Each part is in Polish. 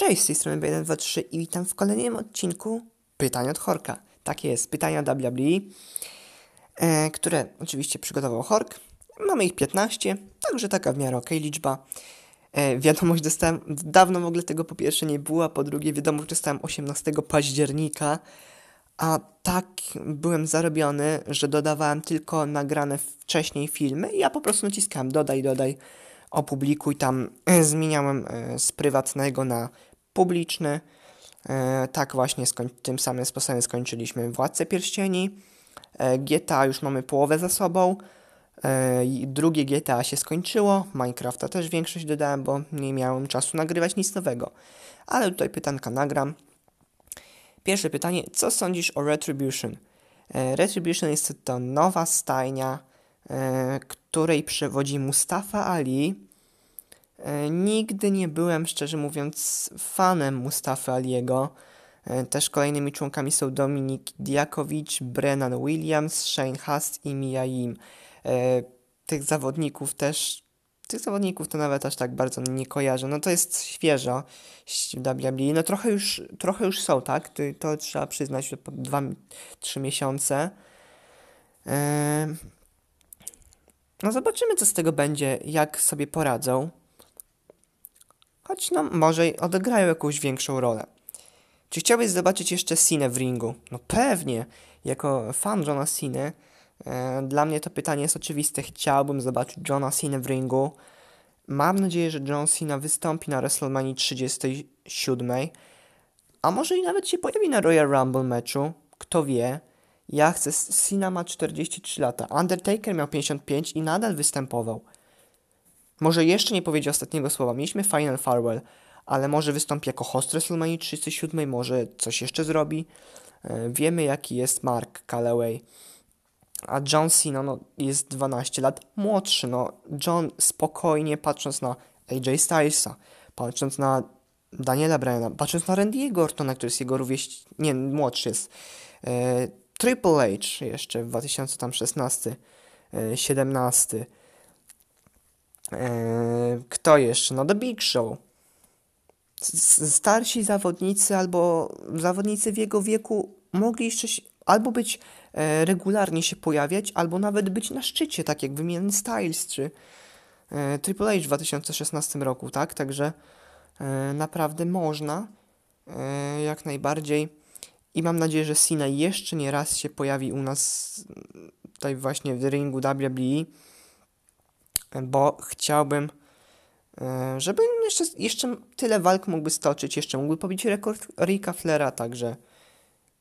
Cześć, z tej strony 123 i witam w kolejnym odcinku Pytań od Horka. Takie jest, pytania WWE, które oczywiście przygotował Hork. Mamy ich 15, także taka w miarę okej okay, liczba. E, wiadomość dostałem, dawno w ogóle tego po pierwsze nie było, a po drugie wiadomość dostałem 18 października, a tak byłem zarobiony, że dodawałem tylko nagrane wcześniej filmy i ja po prostu naciskałem dodaj, dodaj, opublikuj tam, e, zmieniałem e, z prywatnego na publiczny. E, tak właśnie tym samym sposobem skończyliśmy Władcę Pierścieni. E, GTA już mamy połowę za sobą. E, drugie GTA się skończyło, Minecrafta też większość dodałem, bo nie miałem czasu nagrywać nic nowego. Ale tutaj pytanka nagram. Pierwsze pytanie, co sądzisz o Retribution? Retribution jest to nowa stajnia, której przewodzi Mustafa Ali, E, nigdy nie byłem, szczerze mówiąc, fanem Mustafy Aliego. E, też kolejnymi członkami są Dominik Diakowicz, Brennan Williams, Shane Hast i Mia Yim. E, tych zawodników też, tych zawodników to nawet aż tak bardzo nie kojarzę. No to jest świeżo w WWE. No trochę już, trochę już są, tak? To, to trzeba przyznać, po 2-3 miesiące. No zobaczymy, co z tego będzie, jak sobie poradzą choć no może odegrają jakąś większą rolę. Czy chciałbyś zobaczyć jeszcze Cine w ringu? No pewnie! Jako fan Johna Cena e, dla mnie to pytanie jest oczywiste. Chciałbym zobaczyć Johna Cena w ringu. Mam nadzieję, że John Cena wystąpi na WrestleMania 37, a może i nawet się pojawi na Royal Rumble meczu. Kto wie? Ja chcę. Cena ma 43 lata, Undertaker miał 55 i nadal występował. Może jeszcze nie powiedział ostatniego słowa. Mieliśmy Final Farewell, ale może wystąpi jako host WrestleMania 37, może coś jeszcze zrobi. E, wiemy, jaki jest Mark Callaway. A John Cena no, jest 12 lat młodszy. No, John spokojnie, patrząc na AJ Stylesa, patrząc na Daniela Bryana, patrząc na Randy'ego Ortona, który jest jego rówieś... nie, młodszy jest. E, Triple H jeszcze w 2016, 17. E, kto jeszcze? No The Big Show. Starsi zawodnicy albo zawodnicy w jego wieku mogli jeszcze albo być e, regularnie się pojawiać, albo nawet być na szczycie, tak jak wymieniony Styles czy e, Triple H w 2016 roku, tak? Także naprawdę można jak najbardziej i mam nadzieję, że Sina jeszcze nie raz się pojawi u nas tutaj właśnie w ringu WWE bo chciałbym, e, żeby jeszcze, jeszcze tyle walk mógłby stoczyć, jeszcze mógłby pobić rekord Rika Flera, także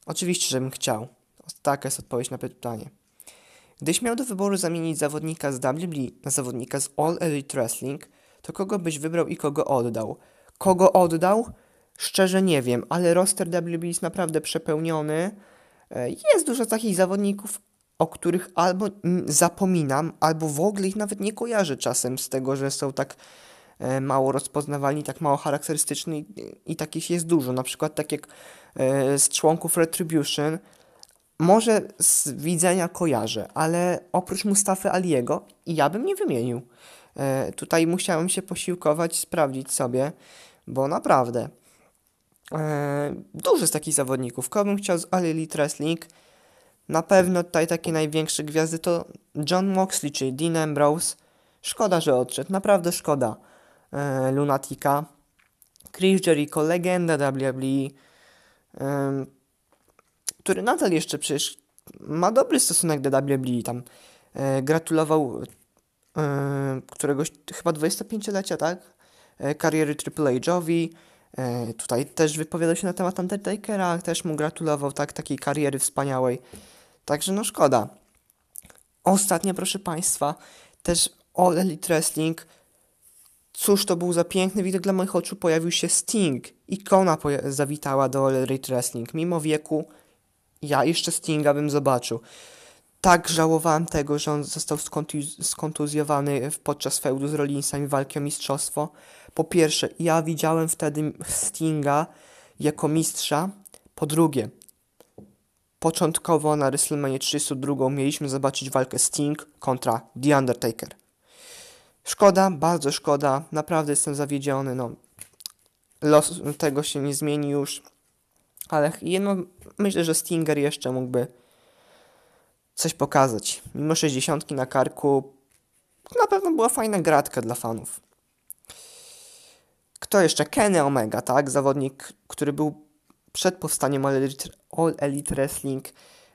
oczywiście, żebym chciał. Taka jest odpowiedź na pytanie. Gdyś miał do wyboru zamienić zawodnika z WWE na zawodnika z All Elite Wrestling, to kogo byś wybrał i kogo oddał? Kogo oddał? Szczerze nie wiem, ale roster WWE jest naprawdę przepełniony. E, jest dużo takich zawodników, o których albo mm, zapominam, albo w ogóle ich nawet nie kojarzę czasem z tego, że są tak e, mało rozpoznawalni, tak mało charakterystyczni i takich jest dużo. Na przykład tak jak e, z członków Retribution, może z widzenia kojarzę, ale oprócz Mustafy Aliego ja bym nie wymienił. E, tutaj musiałem się posiłkować, sprawdzić sobie, bo naprawdę dużo z takich zawodników. Kto bym chciał z Alili Wrestling, na pewno tutaj takie największe gwiazdy to John Moxley czy Dean Ambrose. Szkoda, że odszedł, naprawdę szkoda e, Lunatica. Chris Jericho, legenda WWE, e, który nadal jeszcze przecież ma dobry stosunek do WWE. Tam e, gratulował e, któregoś chyba 25-lecia, tak? E, kariery Triple H'owi. E, tutaj też wypowiadał się na temat Undertakera, też mu gratulował tak, takiej kariery wspaniałej. Także no szkoda. Ostatnio, proszę Państwa, też All Elite Wrestling. Cóż to był za piękny widok dla moich oczu. Pojawił się Sting. Ikona zawitała do All Elite Wrestling. Mimo wieku, ja jeszcze Stinga bym zobaczył. Tak żałowałem tego, że on został skontuz skontuzjowany podczas feudu z Rollinsami i walki o mistrzostwo. Po pierwsze, ja widziałem wtedy Stinga jako mistrza. Po drugie, Początkowo na WrestleMania 32 mieliśmy zobaczyć walkę Sting kontra The Undertaker. Szkoda, bardzo szkoda, naprawdę jestem zawiedziony, no. Los tego się nie zmieni już, ale jedno, myślę, że Stinger jeszcze mógłby coś pokazać. Mimo 60 na karku, na pewno była fajna gratka dla fanów. Kto jeszcze? Kenny Omega, tak? Zawodnik, który był przed powstaniem All Elite Wrestling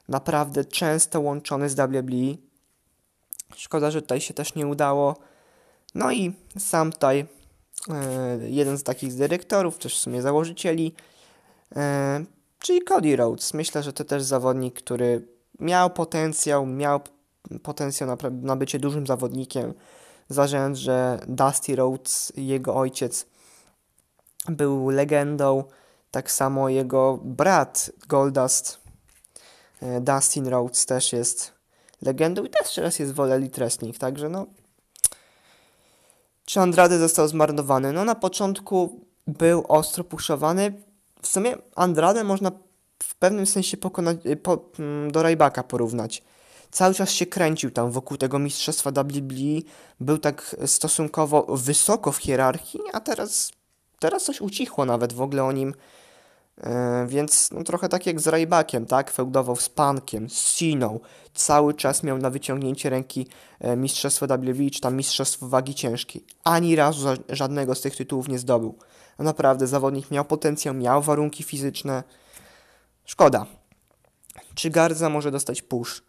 naprawdę często łączony z WWE. Szkoda, że tutaj się też nie udało. No i sam tutaj e, jeden z takich dyrektorów, też w sumie założycieli, e, czyli Cody Rhodes. Myślę, że to też zawodnik, który miał potencjał, miał potencjał na, na bycie dużym zawodnikiem. Zarzęd, że Dusty Rhodes, jego ojciec, był legendą tak samo jego brat Goldust, e, Dustin Rhodes też jest legendą i też teraz jest woleli wrestling, także no... Czy Andrade został zmarnowany? No na początku był ostro puszowany. W sumie Andrade można w pewnym sensie pokonać, y, po, mm, do Raybaka porównać. Cały czas się kręcił tam wokół tego mistrzostwa WWE, był tak stosunkowo wysoko w hierarchii, a teraz, teraz coś ucichło nawet, w ogóle o nim E, więc no, trochę tak jak z Rajbakiem, tak? Feudował z Pankiem, z Siną. Cały czas miał na wyciągnięcie ręki e, Mistrzostwo WWE czy tam Mistrzostwo Wagi Ciężkiej. Ani razu żadnego z tych tytułów nie zdobył. A naprawdę zawodnik miał potencjał, miał warunki fizyczne. Szkoda. Czy Garza może dostać push?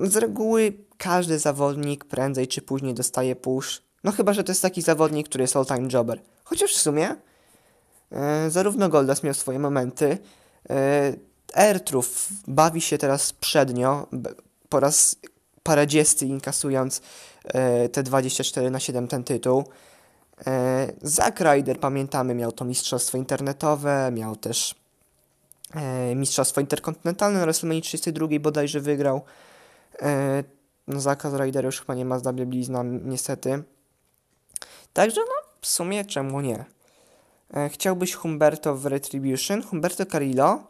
Z reguły każdy zawodnik prędzej czy później dostaje push. No chyba, że to jest taki zawodnik, który jest all-time jobber. Chociaż w sumie E, zarówno Goldas miał swoje momenty. E, Ertruf bawi się teraz przednio, po raz paradziesty inkasując e, te 24 na 7 ten tytuł. Zack Ryder, pamiętamy, miał to mistrzostwo internetowe, miał też mistrzostwo interkontynentalne na WrestleMania 32 bodajże wygrał. No, Zacka z już chyba nie ma z blizna niestety. Także no, w sumie czemu nie? E, chciałbyś Humberto w Retribution? Humberto Carillo?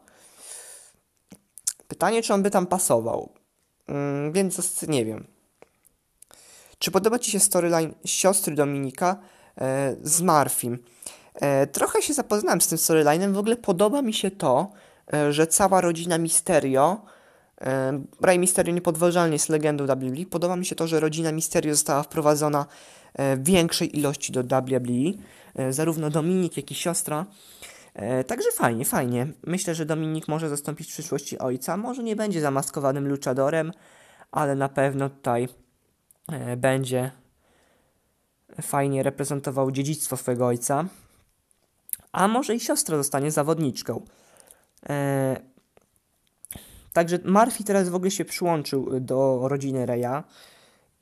Pytanie, czy on by tam pasował. Mm, więc nie wiem. Czy podoba Ci się storyline siostry Dominika e, z Marfim? E, trochę się zapoznałem z tym storylinem. W ogóle podoba mi się to, e, że cała rodzina Misterio E, Rey Mysterio niepodważalnie jest legendą WWE. Podoba mi się to, że rodzina Mysterio została wprowadzona e, w większej ilości do WWE. Zarówno Dominik, jak i siostra. E, także fajnie, fajnie. Myślę, że Dominik może zastąpić w przyszłości ojca. Może nie będzie zamaskowanym luchadorem, ale na pewno tutaj będzie fajnie reprezentował dziedzictwo swojego ojca. A może i siostra zostanie zawodniczką. Także Murphy teraz w ogóle się przyłączył y, do rodziny Reya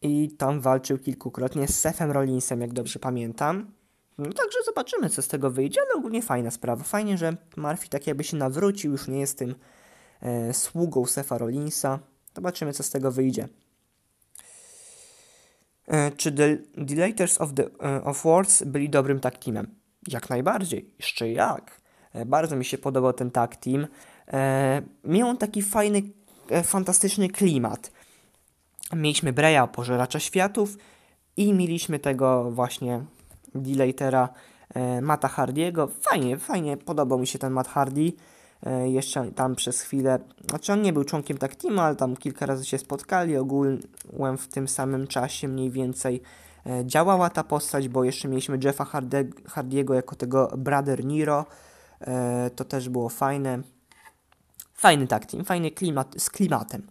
i tam walczył kilkukrotnie z Sefem Rollinsem, jak dobrze pamiętam. No także zobaczymy, co z tego wyjdzie, ale ogólnie fajna sprawa. Fajnie, że Murphy tak jakby się nawrócił, już nie jest tym e, sługą Sefa Rollinsa. Zobaczymy, co z tego wyjdzie. E, czy The, Delators of, the, e, of Wars byli dobrym taktimem? teamem? Jak najbardziej, jeszcze jak. E, bardzo mi się podobał ten tag team. E, miał on taki fajny, e, fantastyczny klimat. Mieliśmy Breya, Pożeracza Światów i mieliśmy tego właśnie Delatera e, Mata Hardiego. Fajnie, fajnie, podobał mi się ten Matt Hardy. E, jeszcze tam przez chwilę, znaczy on nie był członkiem tak teamu, ale tam kilka razy się spotkali, Ogólnie, w tym samym czasie mniej więcej e, działała ta postać, bo jeszcze mieliśmy Jeffa Hardiego jako tego Brother Nero, e, to też było fajne. Fajny tag team, fajny klimat, z klimatem.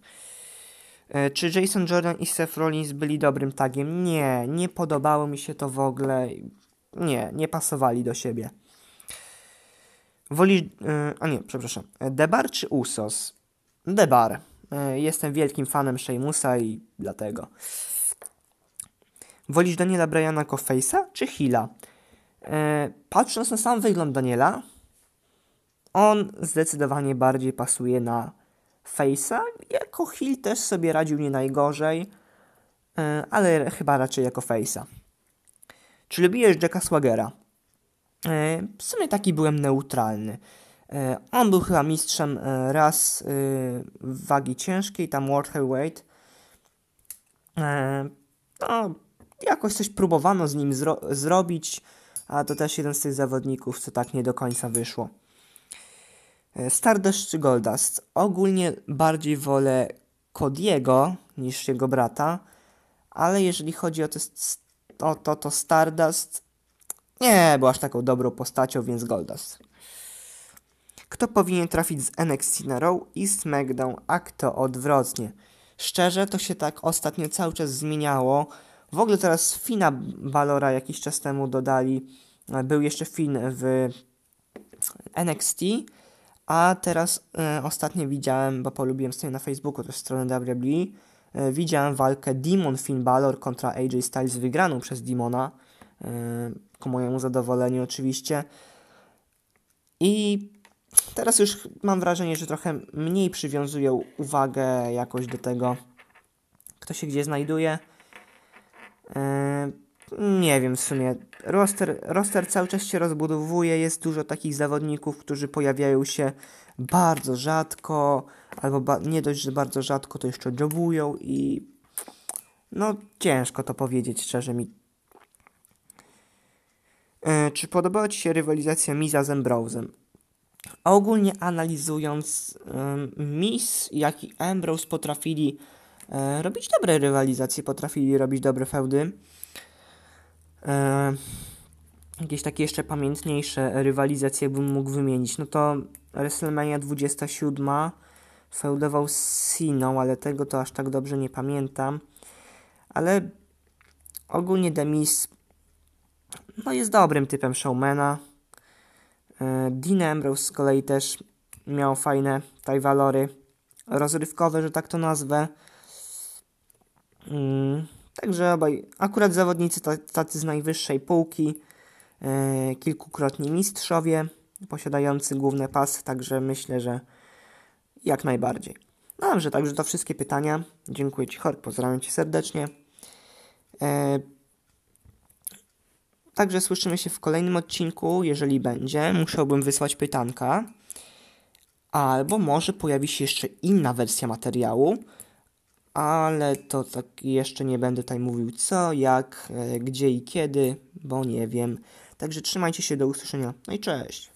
E, czy Jason Jordan i Seth Rollins byli dobrym tagiem? Nie, nie podobało mi się to w ogóle. Nie, nie pasowali do siebie. Woli... E, a nie, przepraszam. E, Debar czy Usos? Debar. Jestem wielkim fanem Sheamusa i dlatego. Wolisz Daniela Bryana jako Face'a czy Hila? Patrząc na sam wygląd Daniela, on zdecydowanie bardziej pasuje na Face'a. Jako Hill też sobie radził nie najgorzej, e, ale chyba raczej jako Face'a. Czy lubiłeś Jacka Swagera? E, w sumie taki byłem neutralny. E, on był chyba mistrzem raz wagi ciężkiej, tam World Heavyweight. No, jakoś coś próbowano z nim zro zrobić, a to też jeden z tych zawodników, co tak nie do końca wyszło. E, Stardust czy Goldust? Ogólnie bardziej wolę Kodiego niż jego brata, ale jeżeli chodzi o to, o to, to Stardust nie był aż taką dobrą postacią, więc Goldust. Kto powinien trafić z NXT na Raw i SmackDown, a kto odwrotnie? Szczerze, to się tak ostatnio cały czas zmieniało. W ogóle teraz Fina Balora jakiś czas temu dodali. E, był jeszcze Fin w NXT, a teraz e, ostatnio widziałem, bo polubiłem sobie na Facebooku to stronę WWE, e, widziałem walkę Demon Finn Balor kontra AJ Styles wygraną przez Demona, e, ku mojemu zadowoleniu oczywiście. I teraz już mam wrażenie, że trochę mniej przywiązuję uwagę jakoś do tego, kto się gdzie znajduje. E, nie wiem w sumie. Roster, roster cały czas się rozbudowuje, jest dużo takich zawodników, którzy pojawiają się bardzo rzadko, albo ba nie dość, że bardzo rzadko, to jeszcze jobują i no ciężko to powiedzieć szczerze mi. E, czy podobała Ci się rywalizacja Miza z Embrose'em? Ogólnie analizując, Mis, Miz jak i Ambrose potrafili e, robić dobre rywalizacje, potrafili robić dobre feudy e, jakieś takie jeszcze pamiętniejsze rywalizacje bym mógł wymienić, no to WrestleMania 27 feudował z Siną, ale tego to aż tak dobrze nie pamiętam. Ale ogólnie Demis no jest dobrym typem showmana. E, Dean Ambrose z kolei też miał fajne taj walory rozrywkowe, że tak to nazwę. Mm. Także obaj, akurat zawodnicy tacy z najwyższej półki, e, kilkukrotni mistrzowie, posiadający główne pasy, także myślę, że jak najbardziej. No dobrze, także to wszystkie pytania. Dziękuję Ci, Hork, pozdrawiam Cię serdecznie. E, także słyszymy się w kolejnym odcinku, jeżeli będzie. Musiałbym wysłać pytanka. Albo może pojawi się jeszcze inna wersja materiału, ale to tak jeszcze nie będę tutaj mówił co, jak, e, gdzie i kiedy, bo nie wiem. Także trzymajcie się, do usłyszenia. No i cześć!